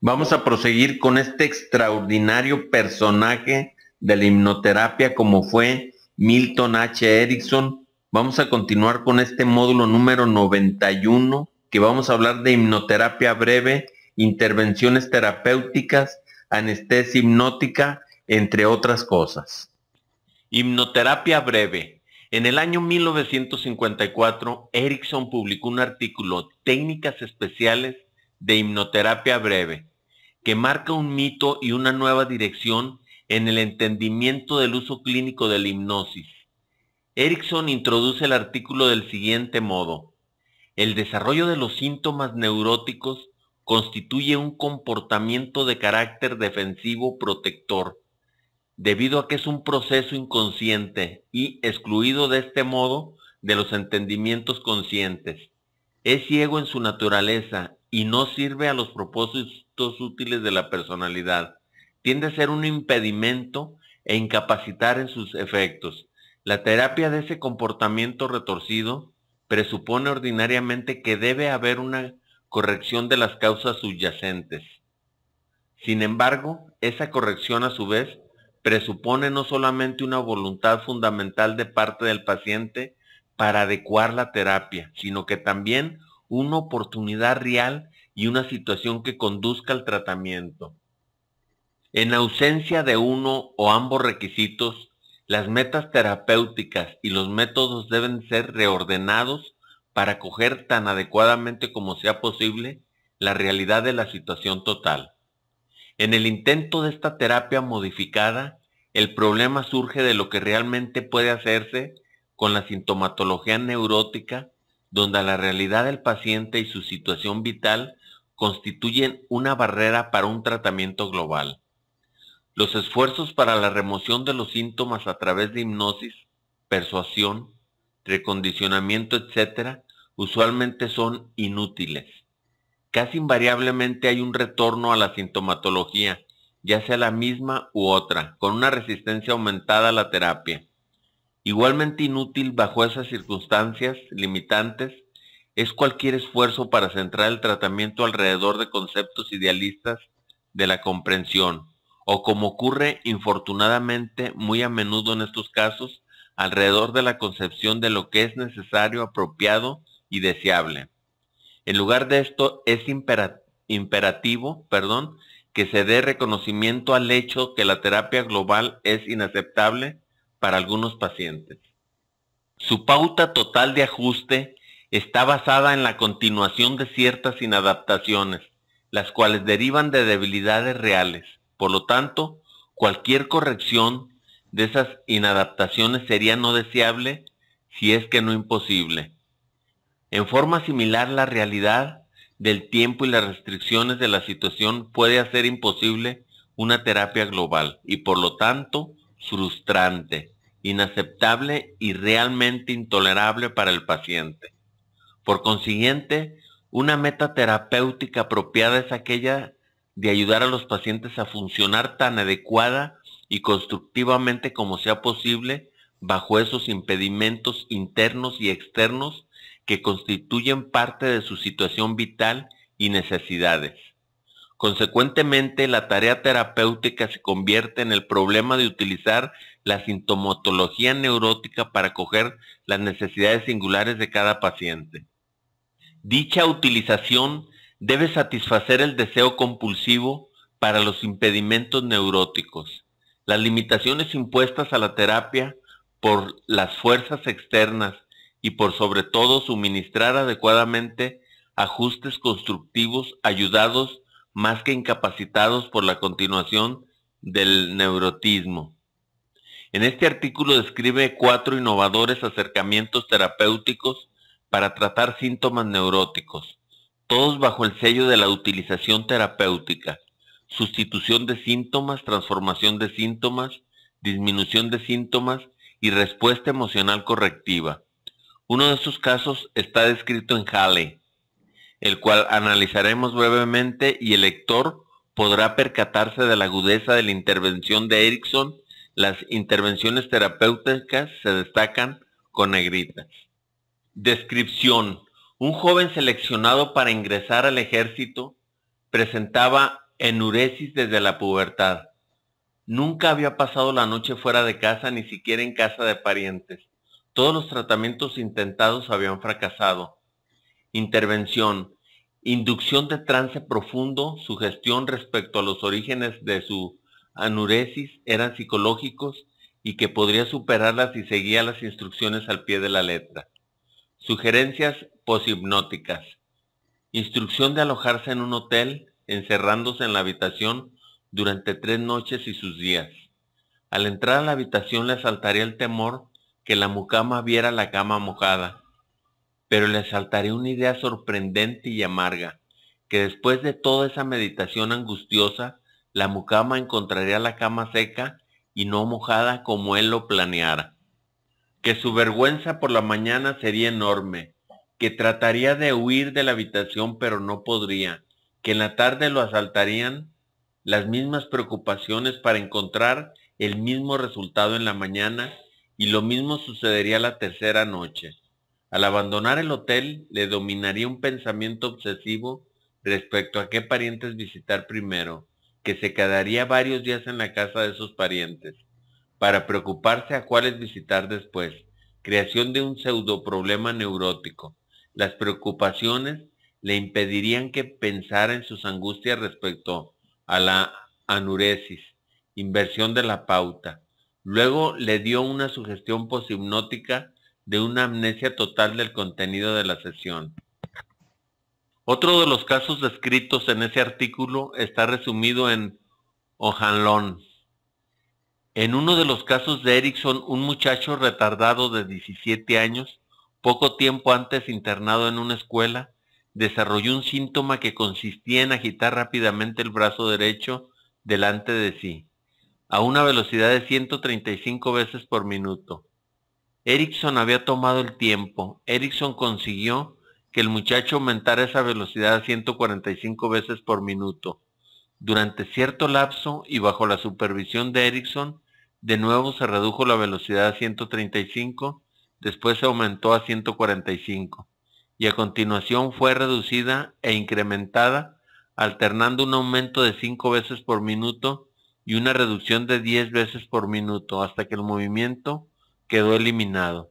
Vamos a proseguir con este extraordinario personaje de la hipnoterapia como fue Milton H. Erickson. Vamos a continuar con este módulo número 91 que vamos a hablar de hipnoterapia breve, intervenciones terapéuticas, anestesia hipnótica, entre otras cosas. Hipnoterapia breve. En el año 1954, Erickson publicó un artículo, Técnicas Especiales de hipnoterapia breve, que marca un mito y una nueva dirección en el entendimiento del uso clínico de la hipnosis. Erickson introduce el artículo del siguiente modo. El desarrollo de los síntomas neuróticos constituye un comportamiento de carácter defensivo protector, debido a que es un proceso inconsciente y excluido de este modo de los entendimientos conscientes. Es ciego en su naturaleza y no sirve a los propósitos útiles de la personalidad. Tiende a ser un impedimento e incapacitar en sus efectos. La terapia de ese comportamiento retorcido presupone ordinariamente que debe haber una corrección de las causas subyacentes. Sin embargo, esa corrección a su vez presupone no solamente una voluntad fundamental de parte del paciente para adecuar la terapia, sino que también una oportunidad real y una situación que conduzca al tratamiento. En ausencia de uno o ambos requisitos, las metas terapéuticas y los métodos deben ser reordenados para coger tan adecuadamente como sea posible la realidad de la situación total. En el intento de esta terapia modificada, el problema surge de lo que realmente puede hacerse con la sintomatología neurótica donde la realidad del paciente y su situación vital constituyen una barrera para un tratamiento global. Los esfuerzos para la remoción de los síntomas a través de hipnosis, persuasión, recondicionamiento, etc., usualmente son inútiles. Casi invariablemente hay un retorno a la sintomatología, ya sea la misma u otra, con una resistencia aumentada a la terapia. Igualmente inútil bajo esas circunstancias limitantes es cualquier esfuerzo para centrar el tratamiento alrededor de conceptos idealistas de la comprensión, o como ocurre infortunadamente muy a menudo en estos casos, alrededor de la concepción de lo que es necesario, apropiado y deseable. En lugar de esto, es imperativo perdón, que se dé reconocimiento al hecho que la terapia global es inaceptable para algunos pacientes. Su pauta total de ajuste está basada en la continuación de ciertas inadaptaciones, las cuales derivan de debilidades reales. Por lo tanto, cualquier corrección de esas inadaptaciones sería no deseable si es que no imposible. En forma similar, la realidad del tiempo y las restricciones de la situación puede hacer imposible una terapia global y por lo tanto frustrante, inaceptable y realmente intolerable para el paciente. Por consiguiente, una meta terapéutica apropiada es aquella de ayudar a los pacientes a funcionar tan adecuada y constructivamente como sea posible bajo esos impedimentos internos y externos que constituyen parte de su situación vital y necesidades. Consecuentemente, la tarea terapéutica se convierte en el problema de utilizar la sintomatología neurótica para acoger las necesidades singulares de cada paciente. Dicha utilización debe satisfacer el deseo compulsivo para los impedimentos neuróticos, las limitaciones impuestas a la terapia por las fuerzas externas y por sobre todo suministrar adecuadamente ajustes constructivos ayudados más que incapacitados por la continuación del neurotismo. En este artículo describe cuatro innovadores acercamientos terapéuticos para tratar síntomas neuróticos, todos bajo el sello de la utilización terapéutica, sustitución de síntomas, transformación de síntomas, disminución de síntomas y respuesta emocional correctiva. Uno de estos casos está descrito en Halley, el cual analizaremos brevemente y el lector podrá percatarse de la agudeza de la intervención de Erickson. Las intervenciones terapéuticas se destacan con negritas. Descripción. Un joven seleccionado para ingresar al ejército presentaba enuresis desde la pubertad. Nunca había pasado la noche fuera de casa, ni siquiera en casa de parientes. Todos los tratamientos intentados habían fracasado. Intervención. Inducción de trance profundo, sugestión respecto a los orígenes de su anuresis eran psicológicos y que podría superarlas si seguía las instrucciones al pie de la letra. Sugerencias poshipnóticas. Instrucción de alojarse en un hotel, encerrándose en la habitación durante tres noches y sus días. Al entrar a la habitación le asaltaría el temor que la mucama viera la cama mojada pero le saltaré una idea sorprendente y amarga, que después de toda esa meditación angustiosa, la mucama encontraría la cama seca y no mojada como él lo planeara, que su vergüenza por la mañana sería enorme, que trataría de huir de la habitación pero no podría, que en la tarde lo asaltarían las mismas preocupaciones para encontrar el mismo resultado en la mañana y lo mismo sucedería la tercera noche al abandonar el hotel, le dominaría un pensamiento obsesivo respecto a qué parientes visitar primero, que se quedaría varios días en la casa de sus parientes, para preocuparse a cuáles visitar después, creación de un pseudo problema neurótico. Las preocupaciones le impedirían que pensara en sus angustias respecto a la anuresis, inversión de la pauta. Luego le dio una sugestión poshipnótica de una amnesia total del contenido de la sesión. Otro de los casos descritos en ese artículo está resumido en O'Hanlon. En uno de los casos de Erickson, un muchacho retardado de 17 años, poco tiempo antes internado en una escuela, desarrolló un síntoma que consistía en agitar rápidamente el brazo derecho delante de sí, a una velocidad de 135 veces por minuto. Erickson había tomado el tiempo. Erickson consiguió que el muchacho aumentara esa velocidad a 145 veces por minuto. Durante cierto lapso y bajo la supervisión de Erickson, de nuevo se redujo la velocidad a 135, después se aumentó a 145 y a continuación fue reducida e incrementada alternando un aumento de 5 veces por minuto y una reducción de 10 veces por minuto hasta que el movimiento quedó eliminado.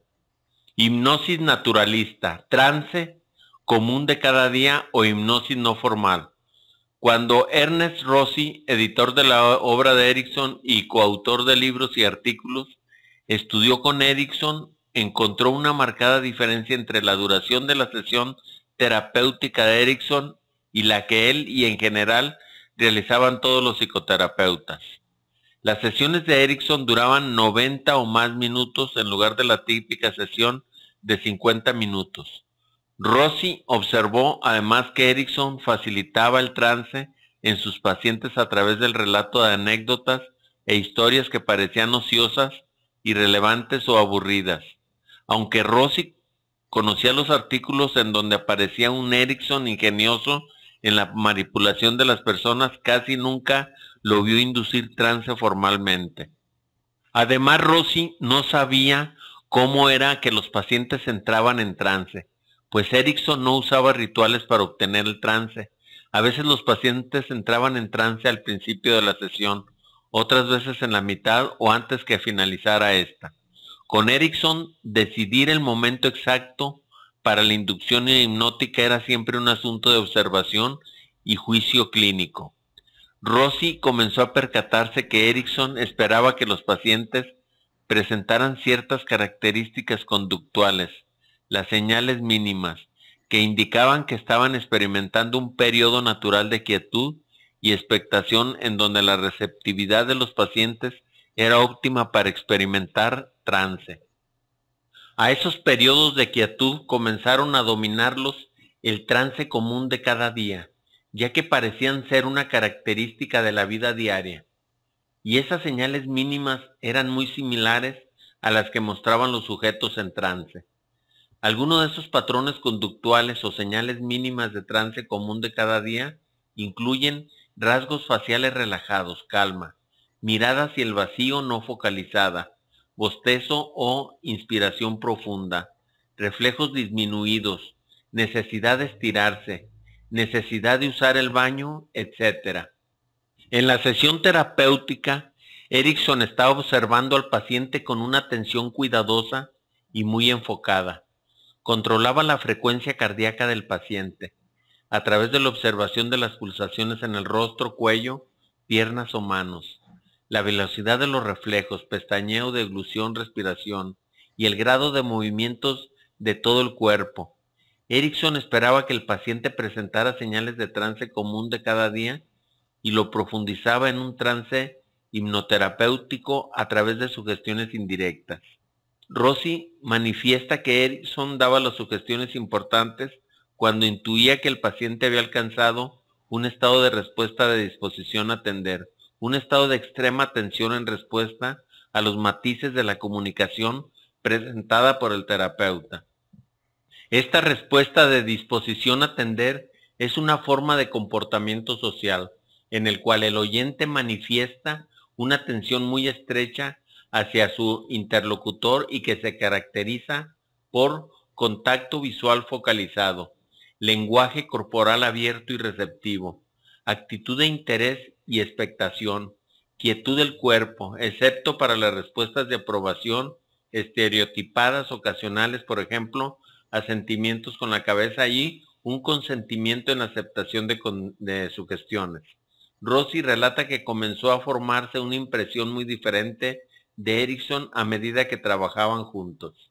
Hipnosis naturalista, trance común de cada día o hipnosis no formal. Cuando Ernest Rossi, editor de la obra de Erickson y coautor de libros y artículos, estudió con Erickson, encontró una marcada diferencia entre la duración de la sesión terapéutica de Erickson y la que él y en general realizaban todos los psicoterapeutas. Las sesiones de Erickson duraban 90 o más minutos en lugar de la típica sesión de 50 minutos. Rossi observó además que Erickson facilitaba el trance en sus pacientes a través del relato de anécdotas e historias que parecían ociosas, irrelevantes o aburridas. Aunque Rossi conocía los artículos en donde aparecía un Erickson ingenioso en la manipulación de las personas casi nunca lo vio inducir trance formalmente. Además, Rossi no sabía cómo era que los pacientes entraban en trance, pues Erickson no usaba rituales para obtener el trance. A veces los pacientes entraban en trance al principio de la sesión, otras veces en la mitad o antes que finalizara esta. Con Erickson, decidir el momento exacto para la inducción hipnótica era siempre un asunto de observación y juicio clínico. Rossi comenzó a percatarse que Erickson esperaba que los pacientes presentaran ciertas características conductuales, las señales mínimas, que indicaban que estaban experimentando un periodo natural de quietud y expectación en donde la receptividad de los pacientes era óptima para experimentar trance. A esos periodos de quietud comenzaron a dominarlos el trance común de cada día, ya que parecían ser una característica de la vida diaria. Y esas señales mínimas eran muy similares a las que mostraban los sujetos en trance. Algunos de esos patrones conductuales o señales mínimas de trance común de cada día incluyen rasgos faciales relajados, calma, mirada hacia el vacío no focalizada, bostezo o inspiración profunda, reflejos disminuidos, necesidad de estirarse, necesidad de usar el baño, etc. En la sesión terapéutica, Erickson estaba observando al paciente con una atención cuidadosa y muy enfocada. Controlaba la frecuencia cardíaca del paciente a través de la observación de las pulsaciones en el rostro, cuello, piernas o manos la velocidad de los reflejos, pestañeo, deglución, respiración y el grado de movimientos de todo el cuerpo. Erickson esperaba que el paciente presentara señales de trance común de cada día y lo profundizaba en un trance hipnoterapéutico a través de sugestiones indirectas. Rossi manifiesta que Erickson daba las sugestiones importantes cuando intuía que el paciente había alcanzado un estado de respuesta de disposición a atender un estado de extrema tensión en respuesta a los matices de la comunicación presentada por el terapeuta. Esta respuesta de disposición a atender es una forma de comportamiento social en el cual el oyente manifiesta una atención muy estrecha hacia su interlocutor y que se caracteriza por contacto visual focalizado, lenguaje corporal abierto y receptivo, actitud de interés y expectación, quietud del cuerpo, excepto para las respuestas de aprobación estereotipadas ocasionales, por ejemplo, asentimientos con la cabeza y un consentimiento en aceptación de, sugestiones. Rossi relata que comenzó a formarse una impresión muy diferente de Erickson a medida que trabajaban juntos.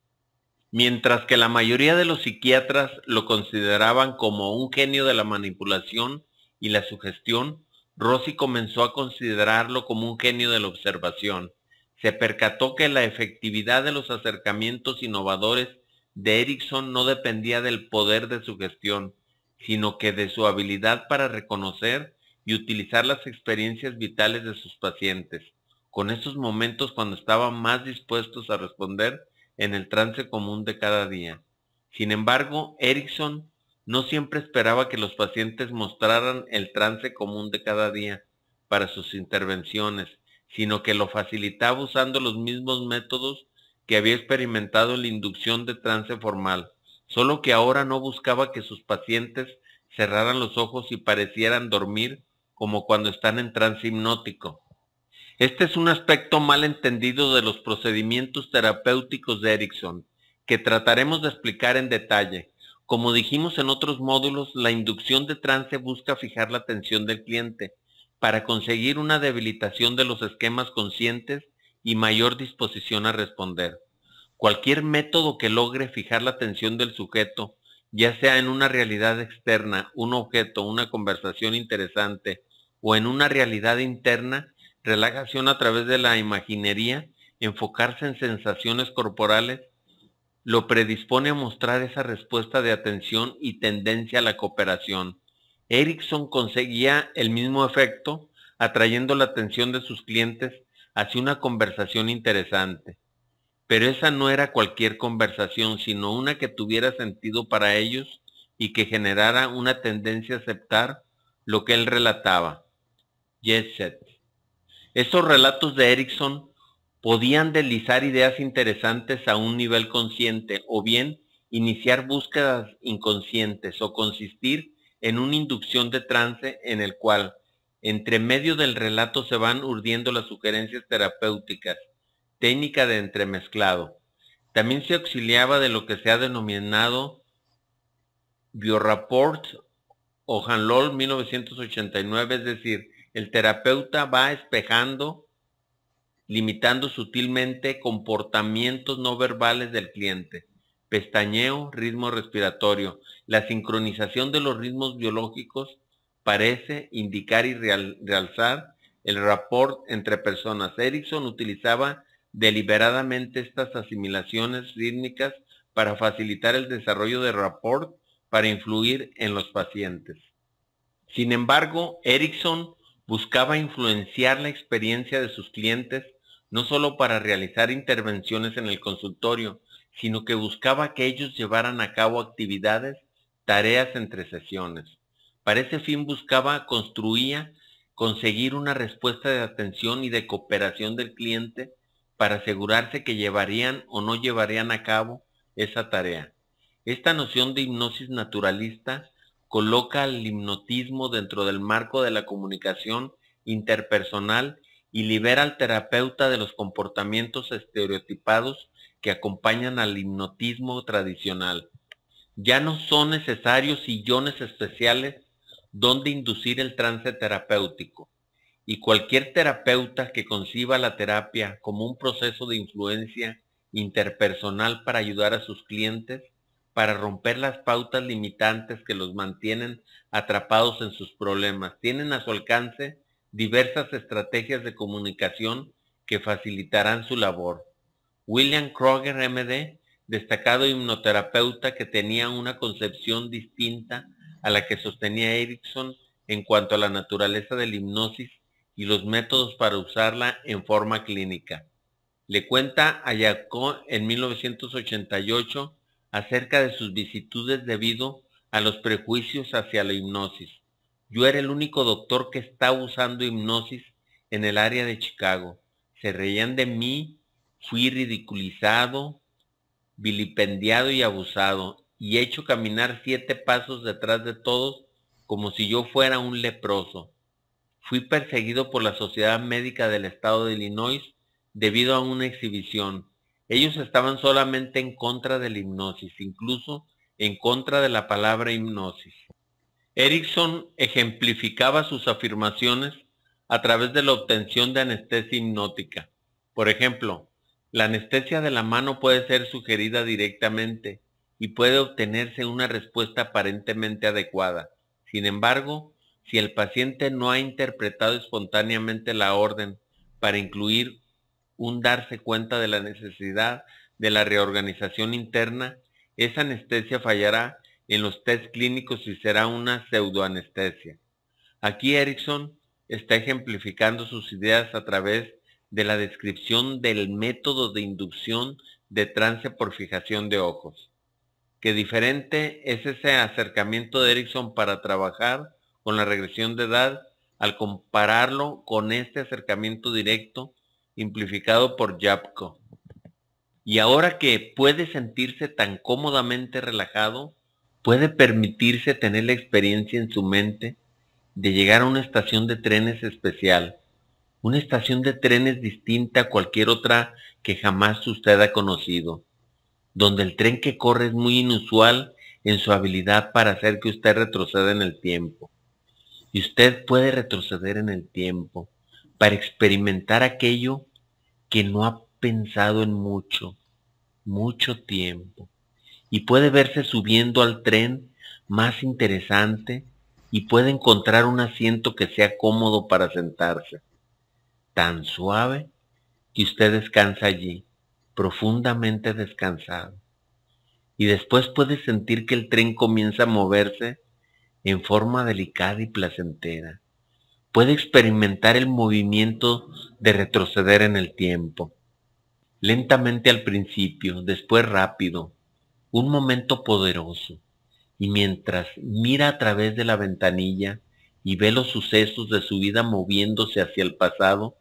Mientras que la mayoría de los psiquiatras lo consideraban como un genio de la manipulación y la sugestión, Rossi comenzó a considerarlo como un genio de la observación. Se percató que la efectividad de los acercamientos innovadores de Erickson no dependía del poder de su gestión, sino que de su habilidad para reconocer y utilizar las experiencias vitales de sus pacientes, con esos momentos cuando estaban más dispuestos a responder en el trance común de cada día. Sin embargo, Erickson no siempre esperaba que los pacientes mostraran el trance común de cada día para sus intervenciones, sino que lo facilitaba usando los mismos métodos que había experimentado en la inducción de trance formal, solo que ahora no buscaba que sus pacientes cerraran los ojos y parecieran dormir como cuando están en trance hipnótico. Este es un aspecto mal entendido de los procedimientos terapéuticos de Erickson, que trataremos de explicar en detalle. Como dijimos en otros módulos, la inducción de trance busca fijar la atención del cliente para conseguir una debilitación de los esquemas conscientes y mayor disposición a responder. Cualquier método que logre fijar la atención del sujeto, ya sea en una realidad externa, un objeto, una conversación interesante o en una realidad interna, relajación a través de la imaginería, enfocarse en sensaciones corporales, lo predispone a mostrar esa respuesta de atención y tendencia a la cooperación. Erickson conseguía el mismo efecto atrayendo la atención de sus clientes hacia una conversación interesante. Pero esa no era cualquier conversación, sino una que tuviera sentido para ellos y que generara una tendencia a aceptar lo que él relataba. Yes, Estos relatos de Erickson podían deslizar ideas interesantes a un nivel consciente o bien iniciar búsquedas inconscientes o consistir en una inducción de trance en el cual entre medio del relato se van urdiendo las sugerencias terapéuticas, técnica de entremezclado. También se auxiliaba de lo que se ha denominado Biorapport o Hanlol 1989, es decir, el terapeuta va espejando limitando sutilmente comportamientos no verbales del cliente, pestañeo, ritmo respiratorio. La sincronización de los ritmos biológicos parece indicar y realzar el rapport entre personas. Erickson utilizaba deliberadamente estas asimilaciones rítmicas para facilitar el desarrollo de rapport para influir en los pacientes. Sin embargo, Erickson buscaba influenciar la experiencia de sus clientes no solo para realizar intervenciones en el consultorio, sino que buscaba que ellos llevaran a cabo actividades, tareas entre sesiones. Para ese fin buscaba, construía, conseguir una respuesta de atención y de cooperación del cliente para asegurarse que llevarían o no llevarían a cabo esa tarea. Esta noción de hipnosis naturalista coloca al hipnotismo dentro del marco de la comunicación interpersonal y libera al terapeuta de los comportamientos estereotipados que acompañan al hipnotismo tradicional. Ya no son necesarios sillones especiales donde inducir el trance terapéutico. Y cualquier terapeuta que conciba la terapia como un proceso de influencia interpersonal para ayudar a sus clientes, para romper las pautas limitantes que los mantienen atrapados en sus problemas, tienen a su alcance diversas estrategias de comunicación que facilitarán su labor. William Kroger MD, destacado hipnoterapeuta que tenía una concepción distinta a la que sostenía Erickson en cuanto a la naturaleza de la hipnosis y los métodos para usarla en forma clínica. Le cuenta a Jacob en 1988 acerca de sus vicitudes debido a los prejuicios hacia la hipnosis. Yo era el único doctor que estaba usando hipnosis en el área de Chicago. Se reían de mí, fui ridiculizado, vilipendiado y abusado, y hecho caminar siete pasos detrás de todos como si yo fuera un leproso. Fui perseguido por la Sociedad Médica del Estado de Illinois debido a una exhibición. Ellos estaban solamente en contra de la hipnosis, incluso en contra de la palabra hipnosis. Erickson ejemplificaba sus afirmaciones a través de la obtención de anestesia hipnótica. Por ejemplo, la anestesia de la mano puede ser sugerida directamente y puede obtenerse una respuesta aparentemente adecuada. Sin embargo, si el paciente no ha interpretado espontáneamente la orden para incluir un darse cuenta de la necesidad de la reorganización interna, esa anestesia fallará en los test clínicos y será una pseudoanestesia. Aquí Erickson está ejemplificando sus ideas a través de la descripción del método de inducción de trance por fijación de ojos. Qué diferente es ese acercamiento de Erickson para trabajar con la regresión de edad al compararlo con este acercamiento directo implificado por Yapko. Y ahora que puede sentirse tan cómodamente relajado, puede permitirse tener la experiencia en su mente de llegar a una estación de trenes especial, una estación de trenes distinta a cualquier otra que jamás usted ha conocido, donde el tren que corre es muy inusual en su habilidad para hacer que usted retroceda en el tiempo. Y usted puede retroceder en el tiempo para experimentar aquello que no ha pensado en mucho, mucho tiempo y puede verse subiendo al tren más interesante y puede encontrar un asiento que sea cómodo para sentarse, tan suave que usted descansa allí, profundamente descansado. Y después puede sentir que el tren comienza a moverse en forma delicada y placentera. Puede experimentar el movimiento de retroceder en el tiempo. Lentamente al principio, después rápido, un momento poderoso, y mientras mira a través de la ventanilla y ve los sucesos de su vida moviéndose hacia el pasado,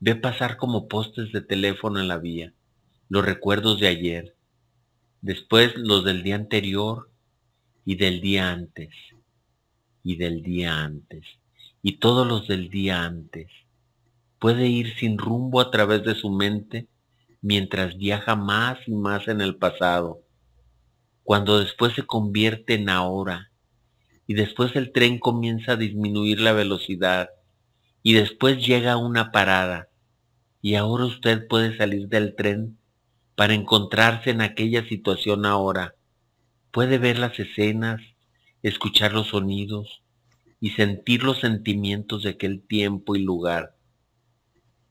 ve pasar como postes de teléfono en la vía los recuerdos de ayer, después los del día anterior y del día antes, y del día antes, y todos los del día antes. Puede ir sin rumbo a través de su mente mientras viaja más y más en el pasado cuando después se convierte en ahora, y después el tren comienza a disminuir la velocidad, y después llega una parada, y ahora usted puede salir del tren para encontrarse en aquella situación ahora. Puede ver las escenas, escuchar los sonidos y sentir los sentimientos de aquel tiempo y lugar.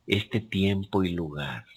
Este tiempo y lugar.